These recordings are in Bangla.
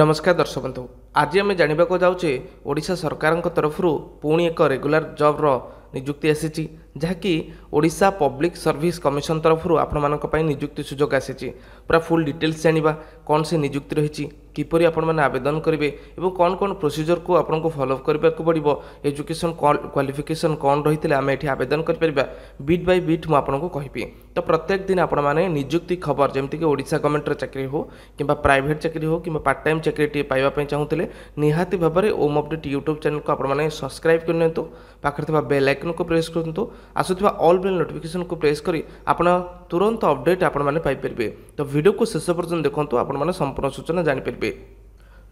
ନମସ୍କାର ଦର୍ଶକ ବନ୍ଧୁ ଆଜି ଆମେ ଜାଣିବାକୁ ଯାଉଛେ ଓଡ଼ିଶା ସରକାରଙ୍କ ତରଫରୁ ପୁଣି ଏକ ରେଗୁଲାର ଜବ୍ର ନିଯୁକ୍ତି ଆସିଛି ଯାହାକି ଓଡ଼ିଶା ପବ୍ଲିକ୍ ସର୍ଭିସ୍ କମିଶନ ତରଫରୁ ଆପଣମାନଙ୍କ ପାଇଁ ନିଯୁକ୍ତି ସୁଯୋଗ ଆସିଛି ପୁରା ଫୁଲ୍ ଡିଟେଲ୍ସ ଜାଣିବା କ'ଣ ସେ ନିଯୁକ୍ତି ରହିଛି କିପରି ଆପଣମାନେ ଆବେଦନ କରିବେ ଏବଂ କ'ଣ କ'ଣ ପ୍ରୋସିଜରକୁ ଆପଣଙ୍କୁ ଫଲୋଅପ୍ କରିବାକୁ ପଡ଼ିବ ଏଜୁକେସନ୍ କ୍ୱାଲିଫିକେସନ୍ କ'ଣ ରହିଥିଲେ ଆମେ ଏଠି ଆବେଦନ କରିପାରିବା ବିଟ୍ ବାଇ ବିଟ୍ ମୁଁ ଆପଣଙ୍କୁ କହିବି ତ ପ୍ରତ୍ୟେକ ଦିନ ଆପଣମାନେ ନିଯୁକ୍ତି ଖବର ଯେମିତିକି ଓଡ଼ିଶା ଗଭର୍ଣ୍ଣମେଣ୍ଟର ଚାକିରି ହେଉ କିମ୍ବା ପ୍ରାଇଭେଟ୍ ଚାକିରି ହେଉ କିମ୍ବା ପାର୍ଟ ଟାଇମ୍ ଚାକିରିଟିଏ ପାଇବା ପାଇଁ ଚାହୁଁଥିଲେ ନିହାତି ଭାବରେ ଓମ୍ ଅପଡ଼େଟ୍ ୟୁଟ୍ୟୁବ୍ ଚ୍ୟାନେଲକୁ ଆପଣମାନେ ସବସ୍କ୍ରାଇବ୍ କରିନିଅନ୍ତୁ ପାଖରେ ଥିବା ବେଲ୍ ଆଇକନ୍ ଆଇକନ୍କୁ ପ୍ରେସ୍ କରନ୍ତୁ ଆସୁଥିବା ଅଲ୍ ବେଲ୍ ନୋଟିଫିକେସନ୍କୁ ପ୍ରେସ୍ କରି ଆପଣ ତୁରନ୍ତ ଅପଡ଼େଟ୍ ଆପଣମାନେ ପାଇପାରିବେ ତ ଭିଡ଼ିଓକୁ ଶେଷ ପର୍ଯ୍ୟନ୍ତ ଦେଖନ୍ତୁ ଆପଣମାନେ ସମ୍ପୂର୍ଣ୍ଣ ସୂଚନା ଜାଣିପାରିବେ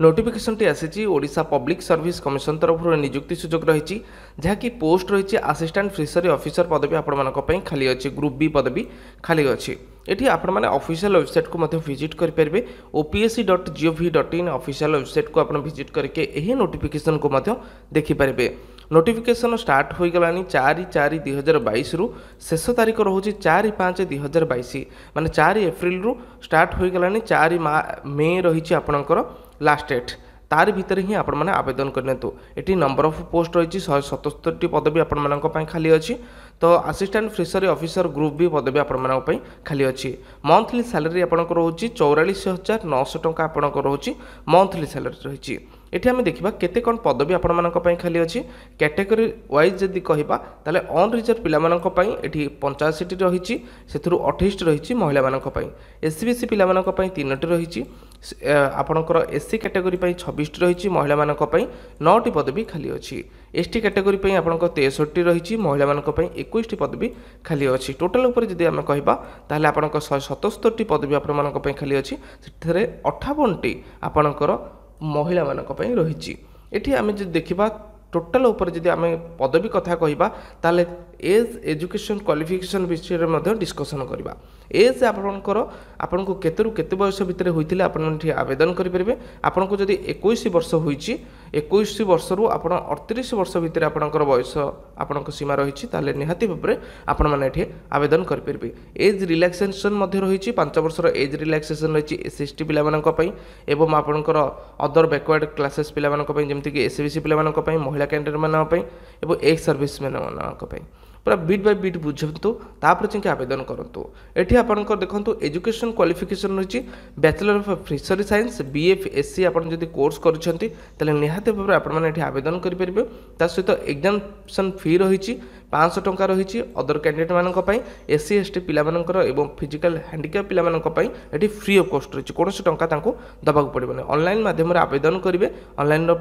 নোটিফিকেশনটি আসিছি ওড়িশা পব্লিক সর্ভিস কমিশন তরফর নিযুক্তি সুযোগ রয়েছে যা কি পোস্ট রয়েছে আসিষ্টাট ফিশরি অফিসর পদবী আপনার খালি অছে গ্রুপ বি পদবী খালি অছে এটি আপনার অফিসিয়াল ওয়েবসাইটকু ভিজিট করে পেবে OPSC dot gov dot in official ওয়েবসাইটকু আপনার ভিজিট করি এই নোটিফিকেশনকু দেখিপারে নোটিফিকেসন স্টার্ট হয়েগলানি চারি চারি দুই হাজার বাইশরু শেষ তারিখ রয়েছে চারি পাঁচ দুই হাজার বাইশ মানে চারি এপ্রিলু স্টার্ট হয়েগলানি চারি মে রয়েছে আপনার লাস্ট ডেট তার ভিতরে হি আপনার আবেদন করে নিতু এটি নম্বর অফ পোস্ট রয়েছে শহে সতস্তরটি পদবী আপনার খালি অছি তো assistant fishery officer group B পদবী আপনার খালি অছি মন্থলি স্যালারি আপনার রয়েছে চৌরাশ হাজার নশো টাকা আপনার রয়েছে মন্থলি স্যালারি রয়েছে এটি আমি দেখিবা কেতে কোন পদবী আপনার খালি অছি ক্যাটেগরি ওয়াইজ যদি কহবা তাহলে অনরিজর্ভ পিলামানক পাই এটি পঞ্চাশটি রয়েছে সেথুর অঠেইশটি রয়েছে মহিলা মানক পাই এসসি বিসি পিলামানক পাই তিনটি রয়েছে ଆପଣଙ୍କର ଏସ୍ସି କାଟେଗୋରୀ ପାଇଁ ଛବିଶଟି ରହିଛି ମହିଳାମାନଙ୍କ ପାଇଁ ନଅଟି ପଦବୀ ଖାଲି ଅଛି ଏସ୍ଟି କାଟେଗୋରୀ ପାଇଁ ଆପଣଙ୍କ ତେଷଠି ରହିଛି ମହିଳାମାନଙ୍କ ପାଇଁ ଏକୋଇଶଟି ପଦବୀ ଖାଲି ଅଛି ଟୋଟାଲ୍ ଉପରେ ଯଦି ଆମେ କହିବା ତାହେଲେ ଆପଣଙ୍କ ଶହେ ସତସ୍ତରଟି ପଦବୀ ଆପଣମାନଙ୍କ ପାଇଁ ଖାଲି ଅଛି ସେଥିରେ ଅଠାବନଟି ଆପଣଙ୍କର ମହିଳାମାନଙ୍କ ପାଇଁ ରହିଛି ଏଠି ଆମେ ଯଦି ଦେଖିବା ଟୋଟାଲ ଉପରେ ଯଦି ଆମେ ପଦବୀ କଥା କହିବା ତାହେଲେ ଏଜ୍ ଏଜୁକେସନ୍ କ୍ୱାଲିଫିକେସନ୍ ବିଷୟରେ ମଧ୍ୟ ଡିସ୍କସନ୍ କରିବା ଏଜ୍ ଆପଣଙ୍କର ଆପଣଙ୍କୁ କେତେରୁ କେତେ ବୟସ ଭିତରେ ହୋଇଥିଲେ ଆପଣ ଏଠି ଆବେଦନ କରିପାରିବେ ଆପଣଙ୍କୁ ଯଦି ଏକୋଇଶ ବର୍ଷ ହୋଇଛି ଏକୋଇଶ ବର୍ଷରୁ ଆପଣ ଅଡ଼ତିରିଶ ବର୍ଷ ଭିତରେ ଆପଣଙ୍କର ବୟସ ଆପଣଙ୍କ ସୀମା ରହିଛି ତାହେଲେ ନିହାତି ଭାବରେ ଆପଣମାନେ ଏଠି ଆବେଦନ କରିପାରିବେ ଏଜ୍ ରିଲାକ୍ସେସନ୍ ମଧ୍ୟ ରହିଛି ପାଞ୍ଚ ବର୍ଷର ଏଜ୍ ରିଲାକ୍ସେସନ୍ ରହିଛି ଏସ୍ ଏସ୍ ଟି ପିଲାମାନଙ୍କ ପାଇଁ ଏବଂ ଆପଣଙ୍କର ଅଦର ବ୍ୟାକୱାର୍ଡ଼ କ୍ଲାସେସ୍ ପିଲାମାନଙ୍କ ପାଇଁ ଯେମିତିକି ଏସ୍ ବି ସି ପିଲାମାନଙ୍କ ପାଇଁ ମହିଳା କ୍ୟାଣ୍ଡିଡେଟ୍ମାନଙ୍କ ପାଇଁ ଏବଂ ଏକ୍ସ ସର୍ଭିସମ୍ୟାନମାନଙ୍କ ପାଇଁ ପୁରା ବିଟ୍ ବାଇ ବିଟ୍ ବୁଝନ୍ତୁ ତାପରେ ଯାଇକି ଆବେଦନ କରନ୍ତୁ ଏଠି ଆପଣଙ୍କର ଦେଖନ୍ତୁ ଏଜୁକେସନ୍ କ୍ୱାଲିଫିକେସନ୍ ରହିଛି bachelor of fishery science B F S C ଆପଣ ଯଦି କୋର୍ସ କରିଛନ୍ତି ତାହେଲେ ନିହାତି ଭାବରେ ଆପଣମାନେ ଏଠି ଆବେଦନ କରିପାରିବେ ତା ସହିତ ଏକ୍ଜାମିନେସନ୍ ଫି ରହିଛି ପାଞ୍ଚଶହ ଟଙ୍କା ରହିଛି ଅଦର କ୍ୟାଣ୍ଡିଡେଟ୍ମାନଙ୍କ ପାଇଁ ଏସ୍ସି ଏସ୍ଟି ପିଲାମାନଙ୍କର ଏବଂ ଫିଜିକାଲ୍ ହ୍ୟାଣ୍ଡିକ୍ୟାପ୍ ପିଲାମାନଙ୍କ ପାଇଁ ଏଠି ଫ୍ରି ଅଫ୍ କଷ୍ଟ ରହିଛି କୌଣସି ଟଙ୍କା ତାଙ୍କୁ ଦେବାକୁ ପଡ଼ିବନି ଅନଲାଇନ୍ ମାଧ୍ୟମରେ ଆବେଦନ କରିବେ ଅନଲାଇନ୍ର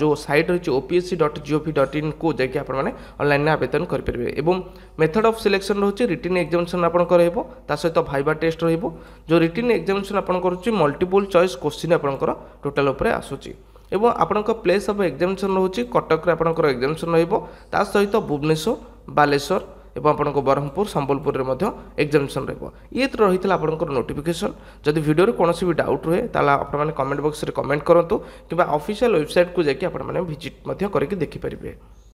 ଯେଉଁ ସାଇଟ୍ ରହିଛି ଓପିଏସ୍ସି ଡଟ୍ ଜିଓଭି ଡଟ୍ ଇନ୍କୁ ଯାଇକି ଆପଣମାନେ ଅନଲାଇନ୍ରେ ଆବେଦନ କରିପାରିବେ ଏବଂ ମେଥଡ଼ ଅଫ୍ ସିଲେକ୍ସନ୍ ରହୁଛି ରିଟିନ୍ ଏକ୍ଜାମିନେସନ୍ ଆପଣଙ୍କର ରହିବ ତା ସହିତ ଭାଇବା ଟେଷ୍ଟ ରହିବ ଯେଉଁ ରିଟିନ୍ ଏକ୍ଜାମିନେସନ୍ ଆପଣଙ୍କର ରହୁଛି ମଲ୍ଟିପୁଲ୍ ଚଏସ୍ କୋଶ୍ଚିନ୍ ଆପଣଙ୍କର ଟୋଟାଲ୍ ଉପରେ ଆସୁଛି ଏବଂ ଆପଣଙ୍କ ପ୍ଲେସ୍ ଅଫ୍ ଏକ୍ଜାମିନେସନ୍ ରହୁଛି କଟକରେ ଆପଣଙ୍କର ଏକ୍ଜାମିନେସନ୍ ରହିବ ତା ସହିତ ଭୁବନେଶ୍ୱର ବାଲେଶ୍ୱର এবং আপনার ব্রহ্মপুর সম্বলপুরের এক্সামিনেসন রহব ইয়ে রয়েছে আপনার নোটিফিকেসন যদি ভিডিওর কোণী বি ডাউট রুহে তাহলে আপনার কমেন্ট বক্সরে কমেন্ট করতু কিংবা অফিসিয়াল ওয়েবসাইট কু যাই আপনার ভিজিট করি দেখিপারে